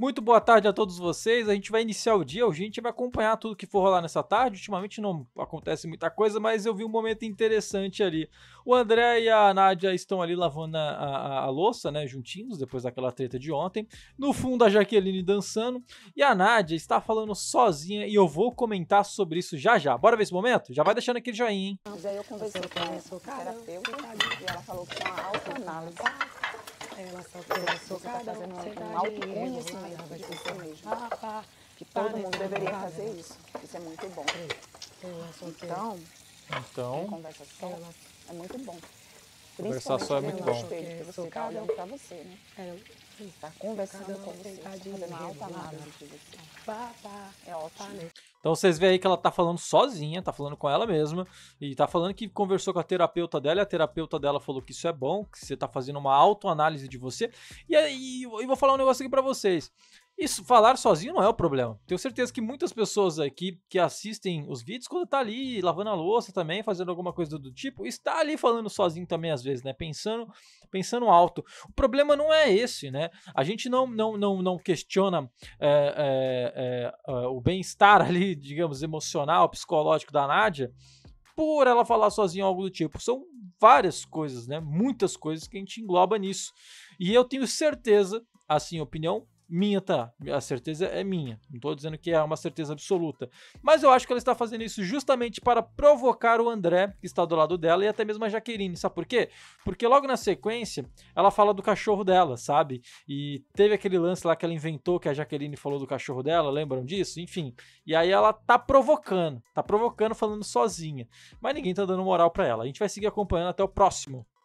Muito boa tarde a todos vocês. A gente vai iniciar o dia, a gente vai acompanhar tudo que for rolar nessa tarde. Ultimamente não acontece muita coisa, mas eu vi um momento interessante ali. O André e a Nádia estão ali lavando a, a, a louça, né, juntinhos, depois daquela treta de ontem. No fundo, a Jaqueline dançando. E a Nádia está falando sozinha e eu vou comentar sobre isso já já. Bora ver esse momento? Já vai deixando aquele joinha, hein? Mas aí eu conversei com a minha terapeuta e ela falou que é uma autoanálise ela só tá que né? assim, ela só está fazendo um autoconhecimento de você mesmo. Ah, Que todo mundo né? deveria fazer né? isso. Isso é muito bom. Então, então conversa séria é muito bom. Conversar só é muito bom. você está olhando para você, né? Está é, conversando com você, está fazendo alta de você. É ótimo. Né? Então vocês veem aí que ela tá falando sozinha, tá falando com ela mesma, e tá falando que conversou com a terapeuta dela, e a terapeuta dela falou que isso é bom, que você tá fazendo uma autoanálise de você. E aí, eu vou falar um negócio aqui para vocês falar sozinho não é o problema. Tenho certeza que muitas pessoas aqui que assistem os vídeos, quando tá ali lavando a louça também, fazendo alguma coisa do tipo, está ali falando sozinho também às vezes, né? Pensando, pensando alto. O problema não é esse, né? A gente não, não, não, não questiona é, é, é, o bem-estar ali, digamos, emocional, psicológico da Nádia por ela falar sozinha algo do tipo. São várias coisas, né? Muitas coisas que a gente engloba nisso. E eu tenho certeza, assim, opinião minha tá, a certeza é minha. Não estou dizendo que é uma certeza absoluta, mas eu acho que ela está fazendo isso justamente para provocar o André, que está do lado dela, e até mesmo a Jaqueline. Sabe por quê? Porque logo na sequência ela fala do cachorro dela, sabe? E teve aquele lance lá que ela inventou que a Jaqueline falou do cachorro dela, lembram disso? Enfim. E aí ela tá provocando, tá provocando falando sozinha. Mas ninguém tá dando moral para ela. A gente vai seguir acompanhando até o próximo.